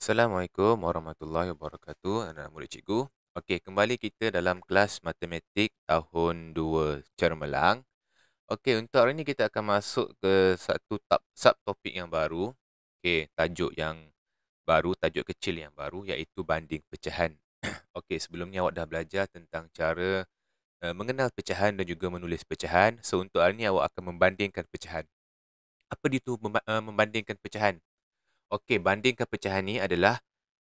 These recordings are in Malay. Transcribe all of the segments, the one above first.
Assalamualaikum warahmatullahi wabarakatuh. Anak-anak cikgu. Okey, kembali kita dalam kelas matematik tahun 2 Cermelang. Okey, untuk hari ini kita akan masuk ke satu sub topik yang baru. Okey, tajuk yang baru, tajuk kecil yang baru iaitu banding pecahan. Okey, sebelum ni awak dah belajar tentang cara uh, mengenal pecahan dan juga menulis pecahan. So, untuk hari ini awak akan membandingkan pecahan. Apa dia tu memba- uh, e, membandingkan pecahan? Okey, bandingkan pecahan ni adalah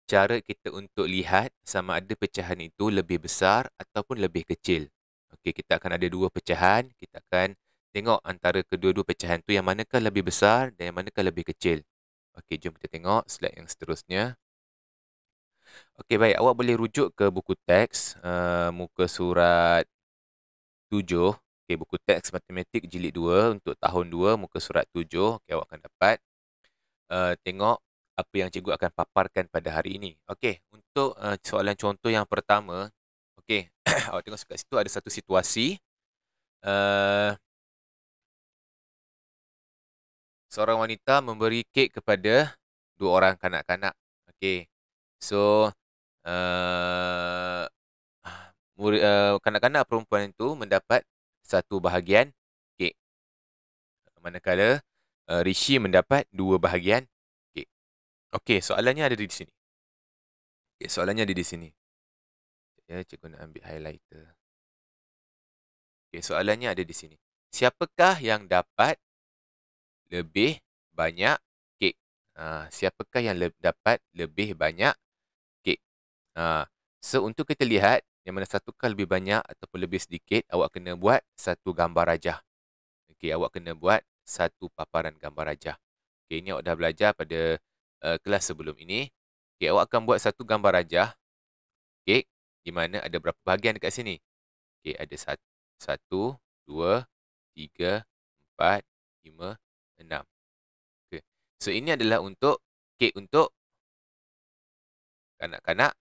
cara kita untuk lihat sama ada pecahan itu lebih besar ataupun lebih kecil. Okey, kita akan ada dua pecahan. Kita akan tengok antara kedua-dua pecahan tu yang manakah lebih besar dan yang manakah lebih kecil. Okey, jom kita tengok slide yang seterusnya. Okey, baik. Awak boleh rujuk ke buku teks uh, muka surat 7. Okey, buku teks matematik jilid 2 untuk tahun 2 muka surat 7. Okey, awak akan dapat uh, tengok apa yang cikgu akan paparkan pada hari ini. Okey, untuk uh, soalan contoh yang pertama, okey, awak tengok dekat situ ada satu situasi uh, seorang wanita memberi kek kepada dua orang kanak-kanak. Okey. So uh, muri, kanak-kanak perempuan itu mendapat satu bahagian kek. Manakala uh, Eh, Rishi mendapat dua bahagian. Okey. Okey, soalannya ada di sini. Okey, soalannya ada di sini. Ya, cikgu nak ambil highlighter. Okey, soalannya ada di sini. Siapakah yang dapat lebih banyak kek? Ha, siapakah yang le- dapat lebih banyak kek? Ha, so, untuk kita lihat yang mana satu kali lebih banyak ataupun lebih sedikit, awak kena buat satu gambar rajah. Okey, awak kena buat satu paparan gambar rajah. Okay, ini awak dah belajar pada uh, kelas sebelum ini. Okay, awak akan buat satu gambar rajah. Okay, di mana ada berapa bahagian dekat sini. Okay, ada satu, satu, dua, tiga, empat, lima, enam. Okay, so ini adalah untuk kek untuk kanak-kanak.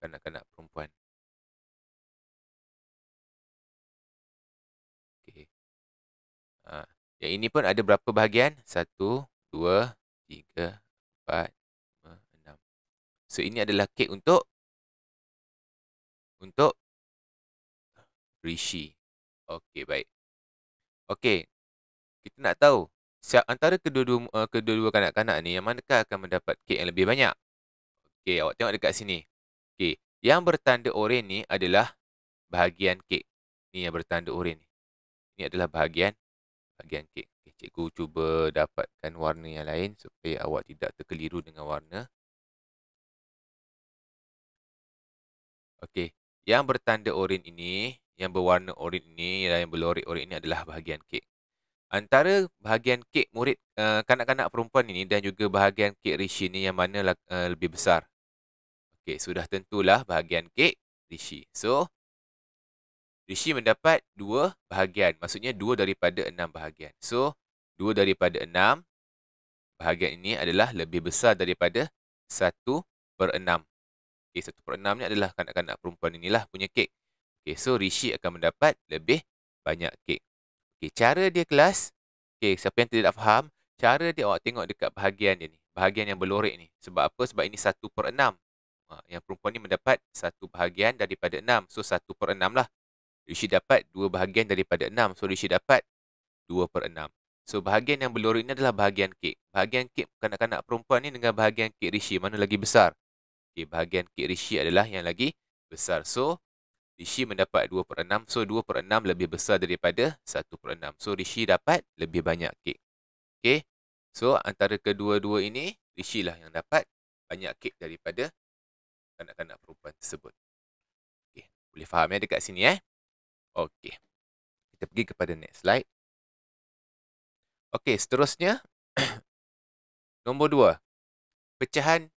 Kanak-kanak perempuan. Yang ini pun ada berapa bahagian? Satu, dua, tiga, empat, 5, 6. So, ini adalah kek untuk untuk Rishi. Okey, baik. Okey. Kita nak tahu siap antara kedua-dua eh, kedua kanak-kanak ni yang manakah akan mendapat kek yang lebih banyak? Okey, awak tengok dekat sini. Okey, yang bertanda oren ni adalah bahagian kek. Ni yang bertanda oren ni. Ini adalah bahagian bahagian kek. Okay, cikgu cuba dapatkan warna yang lain supaya awak tidak terkeliru dengan warna. Okey, yang bertanda oren ini, yang berwarna oren ini, yang berlorik oren ini adalah bahagian kek. Antara bahagian kek murid uh, kanak-kanak perempuan ini dan juga bahagian kek Rishi ini yang mana uh, lebih besar? Okey, sudah tentulah bahagian kek Rishi. So, uh, Rishi mendapat dua bahagian. Maksudnya dua daripada enam bahagian. So, dua daripada enam bahagian ini adalah lebih besar daripada satu per enam. Okay, satu per enam ni adalah kanak-kanak perempuan inilah punya kek. Okay, so, Rishi akan mendapat lebih banyak kek. Okay, cara dia kelas. Okay, siapa yang tidak faham. Cara dia awak tengok dekat bahagian dia ni. Bahagian yang berlorek ni. Sebab apa? Sebab ini satu per enam. Ha, yang perempuan ni mendapat satu bahagian daripada enam. So, satu per enam lah. Rishi dapat dua bahagian daripada enam. So, Rishi dapat dua per enam. So, bahagian yang berlori ini adalah bahagian kek. Bahagian kek kanak-kanak perempuan ni dengan bahagian kek Rishi. Mana lagi besar? Okay, bahagian kek Rishi adalah yang lagi besar. So, Rishi mendapat 2 per 6. So, 2 per 6 lebih besar daripada 1 per 6. So, Rishi dapat lebih banyak kek. Okay. So, antara kedua-dua ini, Rishi lah yang dapat banyak kek daripada kanak-kanak perempuan tersebut. Okay. Boleh faham ya dekat sini eh. Okey. Kita pergi kepada next slide. Okey, seterusnya. nombor dua. Pecahan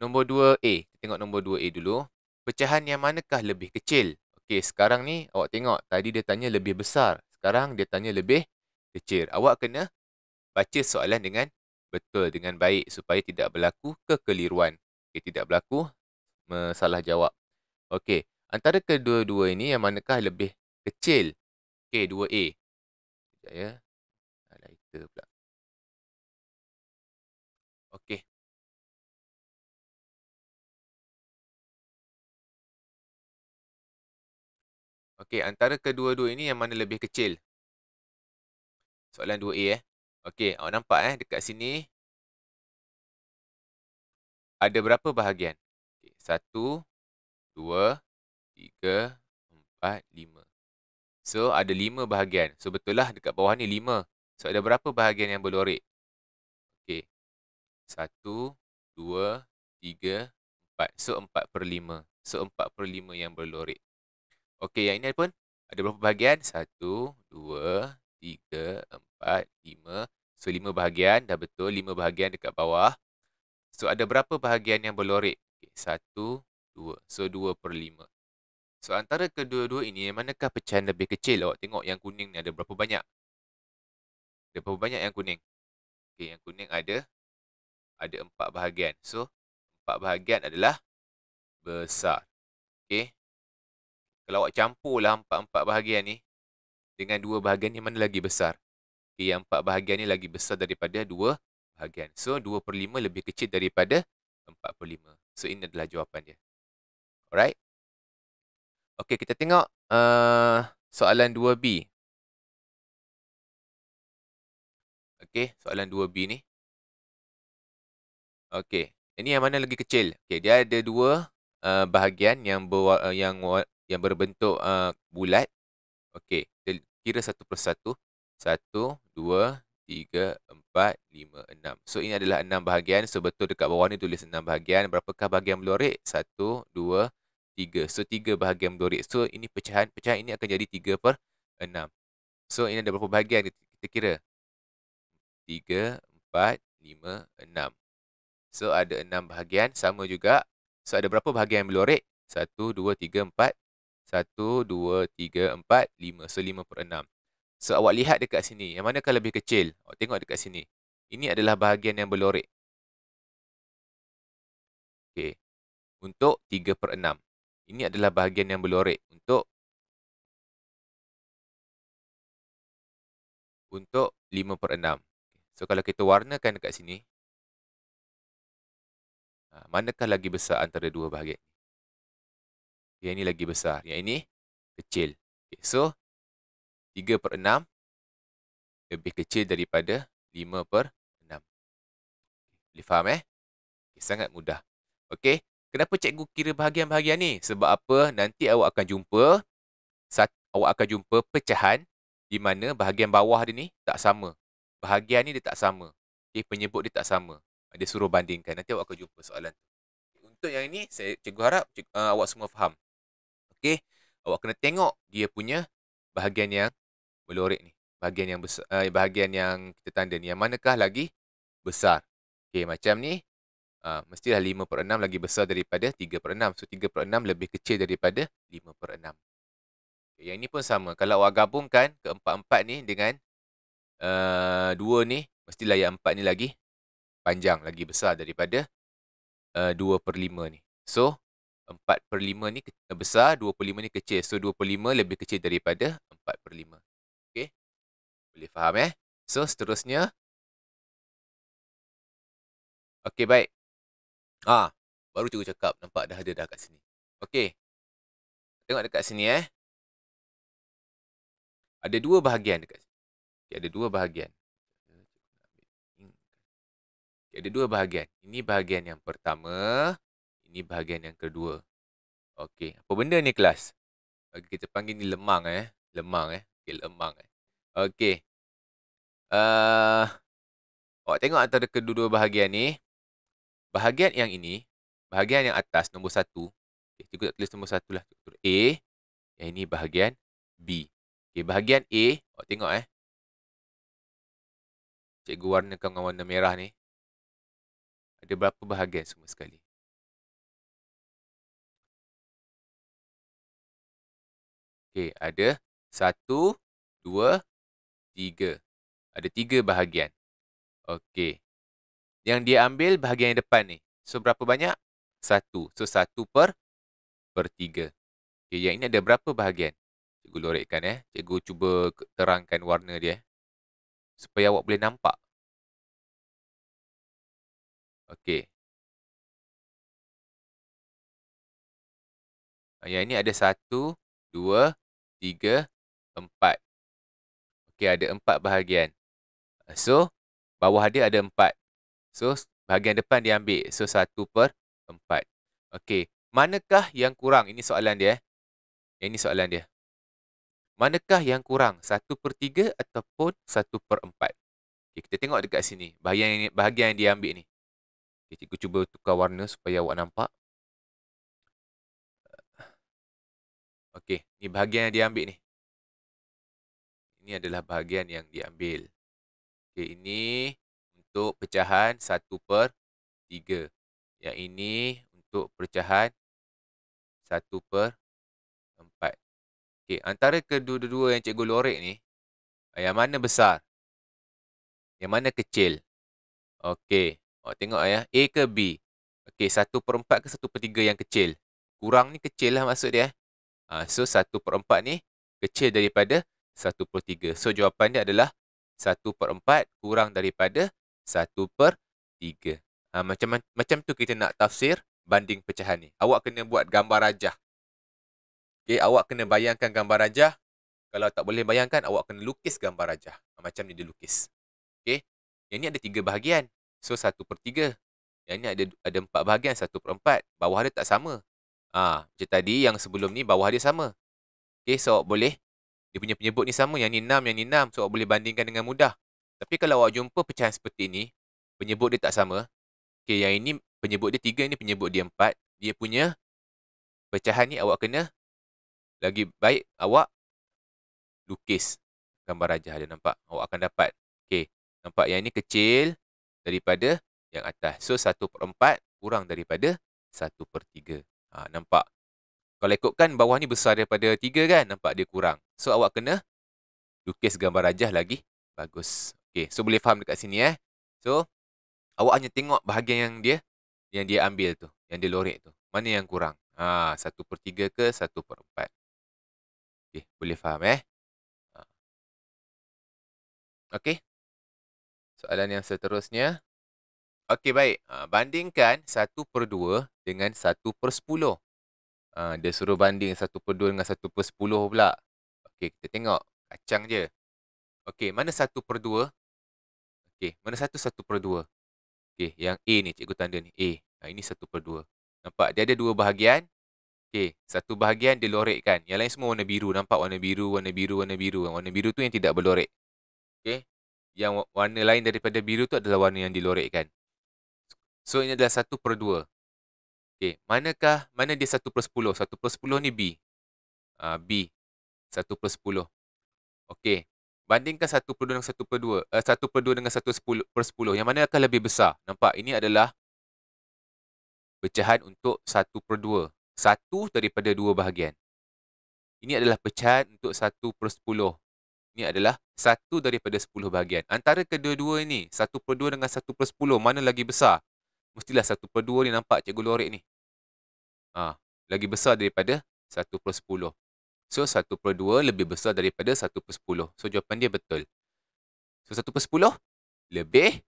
nombor dua A. Kita tengok nombor dua A dulu. Pecahan yang manakah lebih kecil? Okey, sekarang ni awak tengok. Tadi dia tanya lebih besar. Sekarang dia tanya lebih kecil. Awak kena baca soalan dengan betul, dengan baik supaya tidak berlaku kekeliruan. Okey, tidak berlaku. Salah jawab. Okey. Antara kedua-dua ini yang manakah lebih kecil? Okey, 2A. Sekejap ya. Lighter pula. Okey. Okey, antara kedua-dua ini yang mana lebih kecil? Soalan 2A eh. Okey, awak nampak eh dekat sini ada berapa bahagian? Okey, 1 2 tiga, empat, lima. So, ada lima bahagian. So, betul lah dekat bawah ni lima. So, ada berapa bahagian yang berlorek? Okey. Satu, dua, tiga, empat. So, empat per lima. So, empat per lima yang berlorek. Okey, yang ini pun ada berapa bahagian? Satu, dua, tiga, empat, lima. So, lima bahagian. Dah betul. Lima bahagian dekat bawah. So, ada berapa bahagian yang berlorek? Okay. Satu, dua. So, dua per lima. So antara kedua-dua ini manakah pecahan lebih kecil awak tengok yang kuning ni ada berapa banyak? Ada berapa banyak yang kuning? Okey yang kuning ada ada empat bahagian. So empat bahagian adalah besar. Okey. Kalau awak campurlah empat-empat bahagian ni dengan dua bahagian ni mana lagi besar? Okey yang empat bahagian ni lagi besar daripada dua bahagian. So 2 per 5 lebih kecil daripada 4 per 5. So ini adalah jawapan dia. Alright. Okey, kita tengok uh, soalan 2B. Okey, soalan 2B ni. Okey, ini yang mana lagi kecil? Okey, dia ada dua uh, bahagian yang ber, uh, eh, yang yang berbentuk uh, bulat. Okey, kira satu persatu. Satu, dua, tiga, empat, lima, enam. So, ini adalah enam bahagian. So, betul dekat bawah ni tulis enam bahagian. Berapakah bahagian melorik? Satu, dua, tiga. 3. So 3 bahagian 2 So ini pecahan. Pecahan ini akan jadi 3 per 6. So ini ada berapa bahagian kita kira? 3, 4, 5, 6. So ada 6 bahagian. Sama juga. So ada berapa bahagian yang berlore? 1, 2, 3, 4. 1, 2, 3, 4, 5. So 5 per 6. So awak lihat dekat sini. Yang manakah lebih kecil? Awak tengok dekat sini. Ini adalah bahagian yang berlore. Okay. Untuk 3 per 6. Ini adalah bahagian yang belorek untuk untuk 5 per 6. So, kalau kita warnakan dekat sini, ha, manakah lagi besar antara dua bahagian? Yang ini lagi besar. Yang ini kecil. Okay, so, 3 per 6 lebih kecil daripada 5 per 6. Boleh faham eh? Okay, sangat mudah. Okey, Kenapa cikgu kira bahagian-bahagian ni? Sebab apa? Nanti awak akan jumpa sat, awak akan jumpa pecahan di mana bahagian bawah dia ni tak sama. Bahagian ni dia tak sama. Okay, penyebut dia tak sama. Dia suruh bandingkan. Nanti awak akan jumpa soalan Untuk yang ini, saya cikgu harap cikgu, uh, ah, awak semua faham. Okey, awak kena tengok dia punya bahagian yang melorek ni. Bahagian yang besar, uh, eh, bahagian yang kita tanda ni. Yang manakah lagi besar? Okey, macam ni. Ha, mestilah 5 per 6 lagi besar daripada 3 per 6. So 3 per 6 lebih kecil daripada 5 per 6. Okay, yang ini pun sama. Kalau awak gabungkan keempat-empat ni dengan uh, eh, 2 ni, mestilah yang 4 ni lagi panjang, lagi besar daripada uh, eh, 2 per 5 ni. So 4 per 5 ni besar, 2 per 5 ni kecil. So 2 per 5 lebih kecil daripada 4 per 5. Okay. Boleh faham eh? So seterusnya. Okay baik. Ah, ha, baru cikgu cakap nampak dah ada dah kat sini. Okey. Tengok dekat sini eh. Ada dua bahagian dekat sini. Okay, ada dua bahagian. Okay, ada dua bahagian. Ini bahagian yang pertama. Ini bahagian yang kedua. Okey. Apa benda ni kelas? Okay, kita panggil ni lemang eh. Lemang eh. Okey, lemang eh. Okey. Uh, awak tengok antara kedua-dua bahagian ni. Bahagian yang ini, bahagian yang atas, nombor satu. Okay, kita tulis nombor satu lah. Struktur A. Yang ini bahagian B. Okay, bahagian A, awak tengok eh. Cikgu warnakan dengan warna merah ni. Ada berapa bahagian semua sekali? Okay, ada satu, dua, tiga. Ada tiga bahagian. Okey yang dia ambil bahagian yang depan ni. So, berapa banyak? Satu. So, satu per, per tiga. Okay, yang ini ada berapa bahagian? Cikgu lorekkan eh. Cikgu cuba terangkan warna dia. Eh. Supaya awak boleh nampak. Okey. Ah, yang ini ada satu, dua, tiga, empat. Okey, ada empat bahagian. So, bawah dia ada empat. So, bahagian depan dia ambil. So, 1 per 4. Okay, Manakah yang kurang? Ini soalan dia. Eh. Eh, ini soalan dia. Manakah yang kurang? 1 per 3 ataupun 1 per 4? Okay, kita tengok dekat sini. Bahagian yang, bahagian yang dia ambil ni. Okay, cikgu cuba tukar warna supaya awak nampak. Okey. Ni bahagian yang dia ambil ni. Ini adalah bahagian yang diambil. Okey, ini untuk pecahan 1 per 3. Yang ini untuk pecahan 1 per 4. Okey, antara kedua-dua yang cikgu lorek ni, yang mana besar? Yang mana kecil? Okey, awak tengok ayah ya, A ke B? Okey, 1 per 4 ke 1 per 3 yang kecil? Kurang ni kecil lah maksud dia. Eh. Ha, so, 1 per 4 ni kecil daripada 1 per 3. So, jawapan dia adalah 1 per 4 kurang daripada satu per tiga. Ha, macam, macam tu kita nak tafsir banding pecahan ni. Awak kena buat gambar rajah. Okay, awak kena bayangkan gambar rajah. Kalau tak boleh bayangkan, awak kena lukis gambar rajah. Ha, macam ni dia lukis. Okay. Yang ni ada tiga bahagian. So, satu per tiga. Yang ni ada ada 4 bahagian, satu per empat. Bawah dia tak sama. Ha, macam tadi, yang sebelum ni, bawah dia sama. Okay, so awak boleh. Dia punya penyebut ni sama. Yang ni enam, yang ni enam, So, awak boleh bandingkan dengan mudah. Tapi kalau awak jumpa pecahan seperti ini, penyebut dia tak sama. Okey, yang ini penyebut dia tiga, ini penyebut dia empat. Dia punya pecahan ni awak kena lagi baik awak lukis gambar rajah dia nampak. Awak akan dapat. Okey, nampak yang ini kecil daripada yang atas. So, satu per empat kurang daripada satu per tiga. Ha, nampak? Kalau ikutkan bawah ni besar daripada tiga kan? Nampak dia kurang. So, awak kena lukis gambar rajah lagi bagus. Okay, so boleh faham dekat sini eh. So, awak hanya tengok bahagian yang dia yang dia ambil tu, yang dia lorek tu. Mana yang kurang? Ha, satu per tiga ke satu per empat? Okay, boleh faham eh. Ha. Okay. Soalan yang seterusnya. Okay, baik. Ha, bandingkan satu per dua dengan satu per sepuluh. Ha, dia suruh banding satu per dua dengan satu per sepuluh, pula. Okay, kita tengok. Kacang je. Okay, mana satu per dua? Okey, mana satu satu per dua. Okey, yang A ni cikgu tanda ni. A. Ha, ini satu per dua. Nampak? Dia ada dua bahagian. Okey, satu bahagian dia lorekkan. Yang lain semua warna biru. Nampak warna biru, warna biru, warna biru. Warna biru tu yang tidak berlorek. Okey. Yang warna lain daripada biru tu adalah warna yang dilorekkan. So, ini adalah satu per dua. Okey, manakah, mana dia satu per sepuluh? Satu per sepuluh ni B. Uh, B. Satu per sepuluh. Okey, bandingkan 1 per 2 dengan 1 per 2 uh, 1 per 2 dengan 1 per 10 yang mana akan lebih besar nampak ini adalah pecahan untuk 1 per 2 1 daripada 2 bahagian ini adalah pecahan untuk 1 per 10 ini adalah 1 daripada 10 bahagian antara kedua-dua ini 1 per 2 dengan 1 per 10 mana lagi besar mestilah 1 per 2 ni nampak cikgu lorik ni ha, lagi besar daripada 1 per 10 So 1 per 2 lebih besar daripada 1 per 10. So jawapan dia betul. So 1 per 10 lebih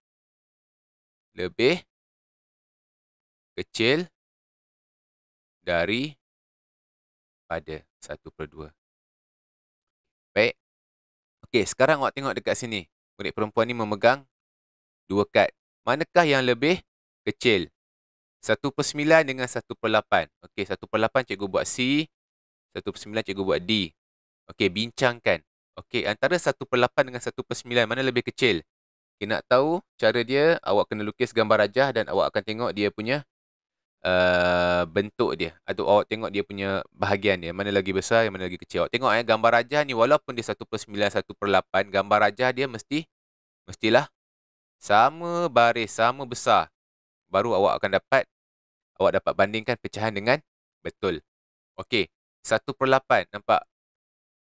lebih kecil dari pada 1 per 2. Baik. Okey, sekarang awak tengok dekat sini. Murid perempuan ni memegang dua kad. Manakah yang lebih kecil? 1 per 9 dengan 1 per 8. Okey, 1 per 8 cikgu buat C. Satu per sembilan cikgu buat D. Okey, bincangkan. Okey, antara satu per lapan dengan satu per sembilan mana lebih kecil? Okay, nak tahu cara dia, awak kena lukis gambar rajah dan awak akan tengok dia punya uh, bentuk dia. Atau awak tengok dia punya bahagian dia. Mana lagi besar, mana lagi kecil. Awak tengok eh, gambar rajah ni walaupun dia satu per sembilan satu per lapan gambar rajah dia mesti mestilah sama baris, sama besar. Baru awak akan dapat, awak dapat bandingkan pecahan dengan betul. Okey. 1 per 8, nampak?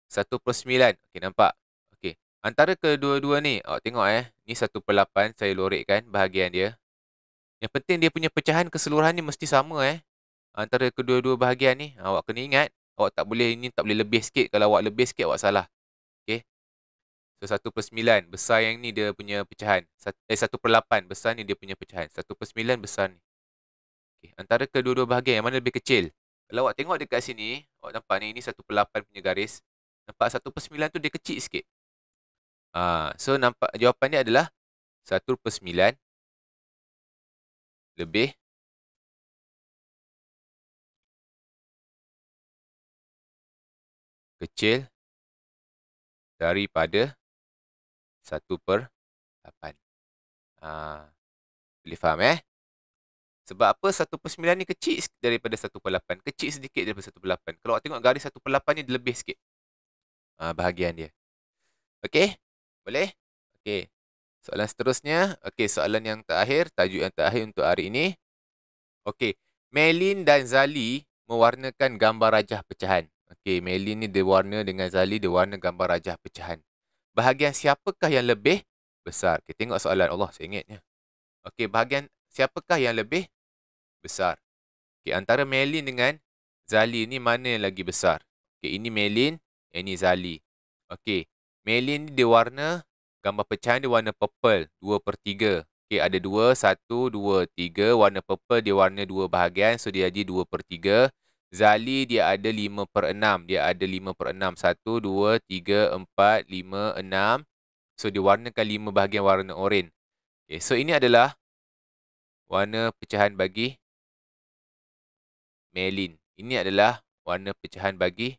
1 per 9, okay, nampak? Okay. Antara kedua-dua ni, awak tengok eh. Ni 1 per 8, saya lorekkan bahagian dia. Yang penting dia punya pecahan keseluruhan ni mesti sama eh. Antara kedua-dua bahagian ni, ha, awak kena ingat. Awak tak boleh, ini tak boleh lebih sikit. Kalau awak lebih sikit, awak salah. Okay. So, 1 per 9, besar yang ni dia punya pecahan. Eh, 1 per 8, besar ni dia punya pecahan. 1 per 9, besar ni. Okay. Antara kedua-dua bahagian, yang mana lebih kecil? Kalau awak tengok dekat sini, awak nampak ni, ini 1 per 8 punya garis. Nampak 1 per 9 tu dia kecil sikit. Ha, so, nampak jawapan dia adalah 1 per 9 lebih kecil daripada 1 per 8. Ha, boleh faham eh? Sebab apa 1.9 ni kecil daripada per 1.8. Kecil sedikit daripada per 1.8. Kalau awak tengok garis 1.8 ni lebih sikit. Ha, bahagian dia. Okey? Boleh? Okey. Soalan seterusnya. Okey, soalan yang terakhir. Tajuk yang terakhir untuk hari ini. Okey. Melin dan Zali mewarnakan gambar rajah pecahan. Okey, Melin ni dia warna dengan Zali, dia warna gambar rajah pecahan. Bahagian siapakah yang lebih besar? Kita okay, tengok soalan. Allah, saya ingatnya. Okey, bahagian siapakah yang lebih besar? Okey, antara Melin dengan Zali ni mana yang lagi besar? Okey, ini Melin, ini Zali. Okey, Melin ni dia warna, gambar pecahan dia warna purple, 2 per 3. Okey, ada 2, 1, 2, 3. Warna purple dia warna 2 bahagian, so dia jadi 2 per 3. Zali dia ada 5 per 6. Dia ada 5 per 6. 1, 2, 3, 4, 5, 6. So, dia warnakan 5 bahagian warna oranye. Okay, so, ini adalah warna pecahan bagi melin. Ini adalah warna pecahan bagi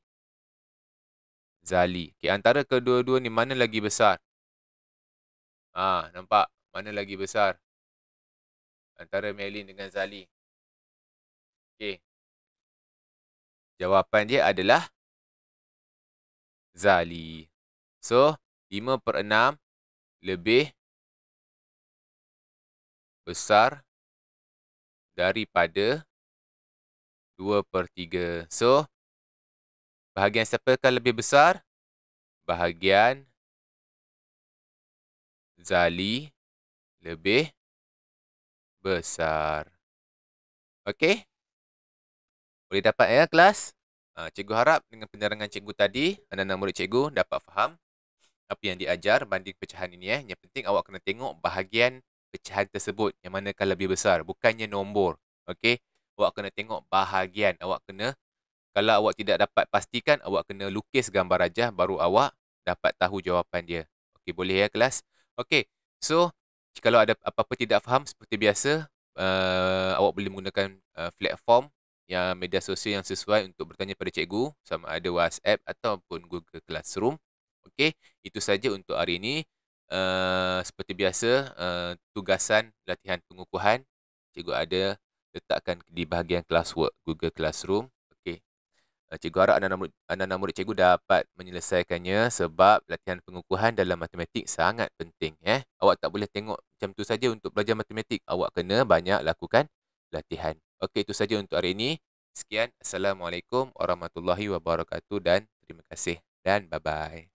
zali. Okay, antara kedua-dua ni mana lagi besar? Ah, ha, nampak mana lagi besar? Antara melin dengan zali. Okey. Jawapan dia adalah zali. So, 5/6 lebih besar daripada 2 per 3. So, bahagian siapakah lebih besar? Bahagian Zali lebih besar. Okey? Boleh dapat ya kelas? Ha, cikgu harap dengan penerangan cikgu tadi, anak-anak murid cikgu dapat faham apa yang diajar banding pecahan ini. Eh. Yang penting awak kena tengok bahagian pecahan tersebut yang mana kan lebih besar bukannya nombor okey awak kena tengok bahagian awak kena kalau awak tidak dapat pastikan awak kena lukis gambar rajah baru awak dapat tahu jawapan dia okey boleh ya kelas okey so kalau ada apa-apa tidak faham seperti biasa uh, awak boleh menggunakan uh, platform yang media sosial yang sesuai untuk bertanya pada cikgu sama ada WhatsApp ataupun Google Classroom okey itu saja untuk hari ini Eh, seperti biasa uh, tugasan latihan pengukuhan cikgu ada letakkan di bahagian classwork Google Classroom. Okey. Uh, eh, cikgu harap anak-anak murid cikgu dapat menyelesaikannya sebab latihan pengukuhan dalam matematik sangat penting eh. Awak tak boleh tengok macam tu saja untuk belajar matematik. Awak kena banyak lakukan latihan. Okey itu saja untuk hari ini. Sekian. Assalamualaikum warahmatullahi wabarakatuh dan terima kasih dan bye-bye.